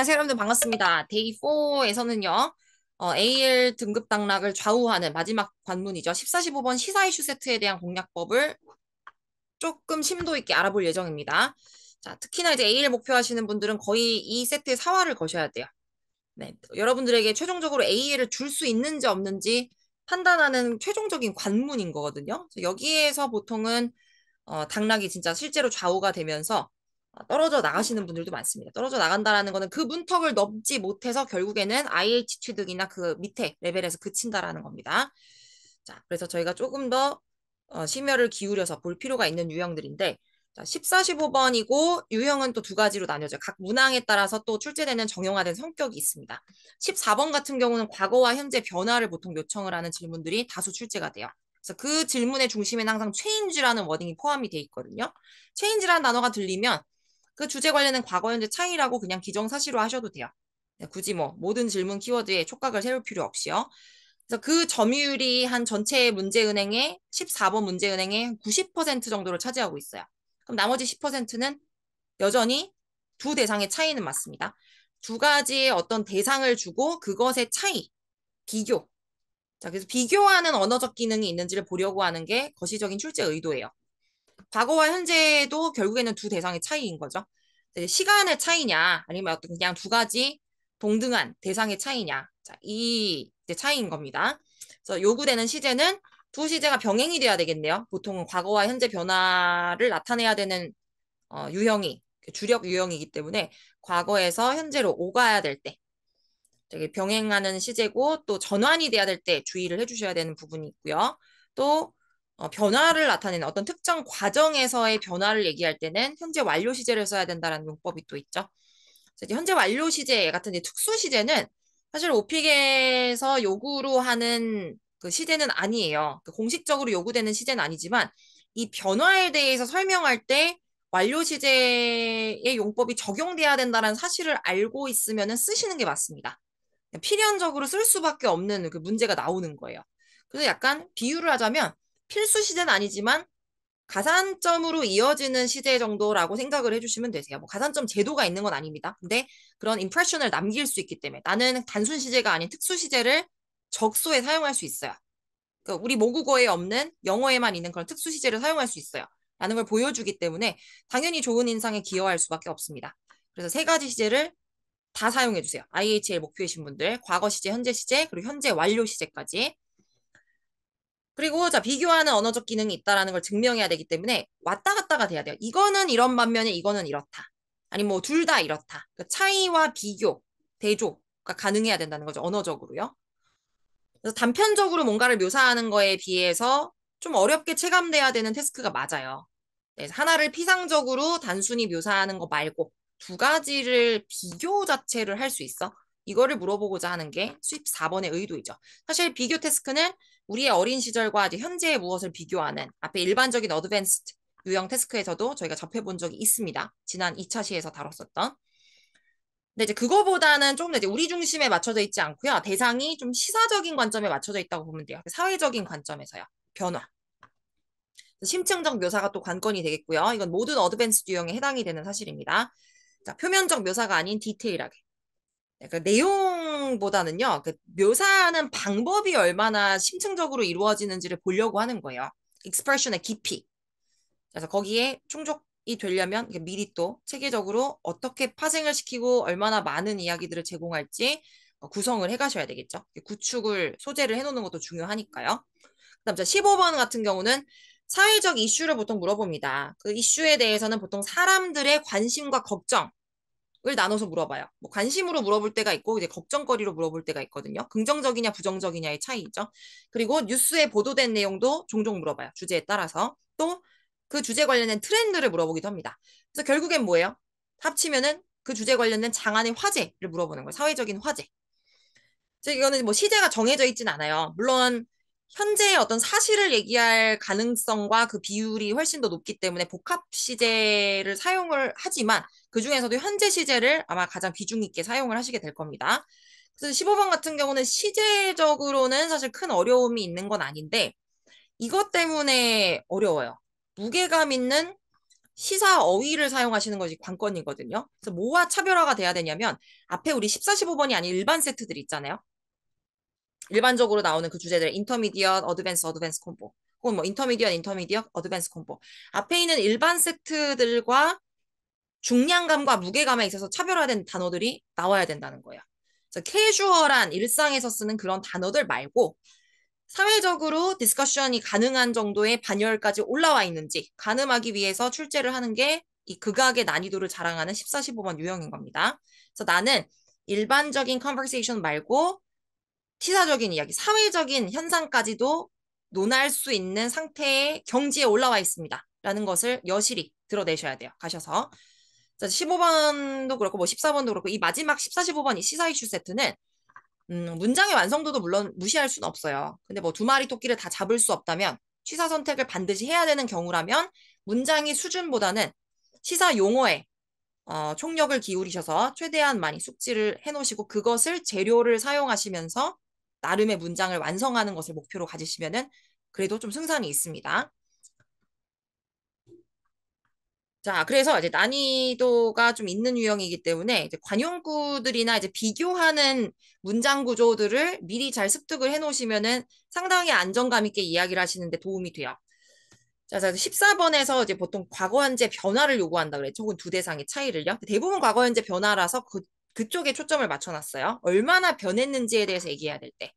안녕하세요 여러분들 반갑습니다. 데이 4에서는요. 어, AL 등급 당락을 좌우하는 마지막 관문이죠. 14, 15번 시사 이슈 세트에 대한 공략법을 조금 심도 있게 알아볼 예정입니다. 자, 특히나 이제 AL 목표하시는 분들은 거의 이 세트의 사활을 거셔야 돼요. 네, 여러분들에게 최종적으로 AL을 줄 수 있는지 없는지 판단하는 최종적인 관문인 거거든요. 여기에서 보통은 어, 당락이 진짜 실제로 좌우가 되면서 아, 떨어져 나가시는 분들도 많습니다. 떨어져 나간다라는 거는 그 문턱을 넘지 못해서 결국에는 IH 취득이나 그 밑에 레벨에서 그친다라는 겁니다. 자, 그래서 저희가 조금 더 어, 심혈을 기울여서 볼 필요가 있는 유형들인데 자, 14, 15번이고 유형은 또 두 가지로 나뉘어져요. 각 문항에 따라서 또 출제되는 정형화된 성격이 있습니다. 14번 같은 경우는 과거와 현재 변화를 보통 요청을 하는 질문들이 다수 출제가 돼요. 그래서 그 질문의 중심에는 항상 change라는 워딩이 포함이 돼 있거든요. change라는 단어가 들리면 그 주제 관련은 과거 현재 차이라고 그냥 기정사실화 하셔도 돼요. 네, 굳이 뭐 모든 질문 키워드에 촉각을 세울 필요 없이요. 그래서 그 점유율이 한 전체 문제은행의 14번 문제은행의 90% 정도를 차지하고 있어요. 그럼 나머지 10%는 여전히 두 대상의 차이는 맞습니다. 두 가지의 어떤 대상을 주고 그것의 차이, 비교. 자, 그래서 비교하는 언어적 기능이 있는지를 보려고 하는 게 거시적인 출제 의도예요. 과거와 현재도 결국에는 두 대상의 차이인 거죠. 시간의 차이냐, 아니면 어떤 그냥 두 가지 동등한 대상의 차이냐. 자, 이 차이인 겁니다. 그래서 요구되는 시제는 두 시제가 병행이 돼야 되겠네요. 보통은 과거와 현재 변화를 나타내야 되는 어, 유형이 그 주력 유형이기 때문에 과거에서 현재로 오가야 될 때 병행하는 시제고 또 전환이 돼야 될 때 주의를 해주셔야 되는 부분이 있고요. 또 어, 변화를 나타내는 어떤 특정 과정에서의 변화를 얘기할 때는 현재 완료 시제를 써야 된다는 용법이 또 있죠. 이제 현재 완료 시제 같은 이제 특수 시제는 사실 오픽에서 요구로 하는 그 시제는 아니에요. 그 공식적으로 요구되는 시제는 아니지만 이 변화에 대해서 설명할 때 완료 시제의 용법이 적용돼야 된다는 사실을 알고 있으면 쓰시는 게 맞습니다. 필연적으로 쓸 수밖에 없는 그 문제가 나오는 거예요. 그래서 약간 비유를 하자면 필수 시제는 아니지만 가산점으로 이어지는 시제 정도라고 생각을 해주시면 되세요. 뭐 가산점 제도가 있는 건 아닙니다. 근데 그런 임프레션을 남길 수 있기 때문에 나는 단순 시제가 아닌 특수 시제를 적소에 사용할 수 있어요. 그러니까 우리 모국어에 없는 영어에만 있는 그런 특수 시제를 사용할 수 있어요. 라는 걸 보여주기 때문에 당연히 좋은 인상에 기여할 수밖에 없습니다. 그래서 세 가지 시제를 다 사용해 주세요. IHL 목표이신 분들 과거 시제, 현재 시제, 그리고 현재 완료 시제까지 그리고 자 비교하는 언어적 기능이 있다라는 걸 증명해야 되기 때문에 왔다 갔다가 돼야 돼요. 이거는 이런 반면에 이거는 이렇다. 아니 뭐 둘 다 이렇다. 그 차이와 비교, 대조가 가능해야 된다는 거죠. 언어적으로요. 그래서 단편적으로 뭔가를 묘사하는 거에 비해서 좀 어렵게 체감돼야 되는 태스크가 맞아요. 네, 하나를 피상적으로 단순히 묘사하는 거 말고 두 가지를 비교 자체를 할 수 있어. 이거를 물어보고자 하는 게 수입 4번의 의도이죠. 사실 비교 태스크는 우리의 어린 시절과 이제 현재의 무엇을 비교하는 앞에 일반적인 어드밴스트 유형 테스크에서도 저희가 접해본 적이 있습니다. 지난 2차 시에서 다뤘었던. 근데 이제 그거보다는 조금 더 이제 우리 중심에 맞춰져 있지 않고요. 대상이 좀 시사적인 관점에 맞춰져 있다고 보면 돼요. 사회적인 관점에서요. 변화. 심층적 묘사가 또 관건이 되겠고요. 이건 모든 어드밴스 유형에 해당이 되는 사실입니다. 자, 표면적 묘사가 아닌 디테일하게. 네, 그러니까 내용 내용보다는요, 그 묘사하는 방법이 얼마나 심층적으로 이루어지는지를 보려고 하는 거예요. 익스프레션의 깊이. 그래서 거기에 충족이 되려면 미리 또 체계적으로 어떻게 파생을 시키고 얼마나 많은 이야기들을 제공할지 어, 구성을 해 가셔야 되겠죠. 구축을, 소재를 해놓는 것도 중요하니까요. 그 다음, 15번 같은 경우는 사회적 이슈를 보통 물어봅니다. 그 이슈에 대해서는 보통 사람들의 관심과 걱정, 을 나눠서 물어봐요. 뭐 관심으로 물어볼 때가 있고 이제 걱정거리로 물어볼 때가 있거든요. 긍정적이냐 부정적이냐의 차이죠. 그리고 뉴스에 보도된 내용도 종종 물어봐요. 주제에 따라서 또 그 주제 관련된 트렌드를 물어보기도 합니다. 그래서 결국엔 뭐예요? 합치면은 그 주제 관련된 장안의 화제를 물어보는 거예요. 사회적인 화제. 즉 이거는 뭐 시제가 정해져 있진 않아요. 물론 현재의 어떤 사실을 얘기할 가능성과 그 비율이 훨씬 더 높기 때문에 복합 시제를 사용을 하지만 그 중에서도 현재 시제를 아마 가장 비중 있게 사용을 하시게 될 겁니다. 그래서 15번 같은 경우는 시제적으로는 사실 큰 어려움이 있는 건 아닌데 이것 때문에 어려워요. 무게감 있는 시사 어휘를 사용하시는 것이 관건이거든요. 그래서 뭐와 차별화가 돼야 되냐면 앞에 우리 14, 15번이 아닌 일반 세트들 있잖아요. 일반적으로 나오는 그 주제들 인터미디엇, 어드밴스, 어드밴스 콤보 혹은 뭐 인터미디엇, 인터미디엇, 어드밴스 콤보 앞에 있는 일반 세트들과 중량감과 무게감에 있어서 차별화된 단어들이 나와야 된다는 거야. 그래서 캐주얼한 일상에서 쓰는 그런 단어들 말고 사회적으로 디스커션이 가능한 정도의 반열까지 올라와 있는지 가늠하기 위해서 출제를 하는 게 이 극악의 난이도를 자랑하는 14, 15번 유형인 겁니다. 그래서 나는 일반적인 컨버세이션 말고 시사적인 이야기, 사회적인 현상까지도 논할 수 있는 상태의 경지에 올라와 있습니다. 라는 것을 여실히 드러내셔야 돼요. 가셔서. 15번도 그렇고 뭐 14번도 그렇고 이 마지막 14, 15번이 시사 이슈 세트는 음, 문장의 완성도도 물론 무시할 수는 없어요. 근데 뭐 두 마리 토끼를 다 잡을 수 없다면 취사 선택을 반드시 해야 되는 경우라면 문장의 수준보다는 시사 용어에 어, 총력을 기울이셔서 최대한 많이 숙지를 해놓으시고 그것을 재료를 사용하시면서 나름의 문장을 완성하는 것을 목표로 가지시면은 그래도 좀 승산이 있습니다. 자, 그래서 이제 난이도가 좀 있는 유형이기 때문에 이제 관용구들이나 이제 비교하는 문장 구조들을 미리 잘 습득을 해 놓으시면은 상당히 안정감 있게 이야기를 하시는데 도움이 돼요. 자, 그래서 14번에서 이제 보통 과거 현재 변화를 요구한다 그랬죠. 혹은 두 대상의 차이를요. 대부분 과거 현재 변화라서 그, 그쪽에 초점을 맞춰 놨어요. 얼마나 변했는지에 대해서 얘기해야 될 때.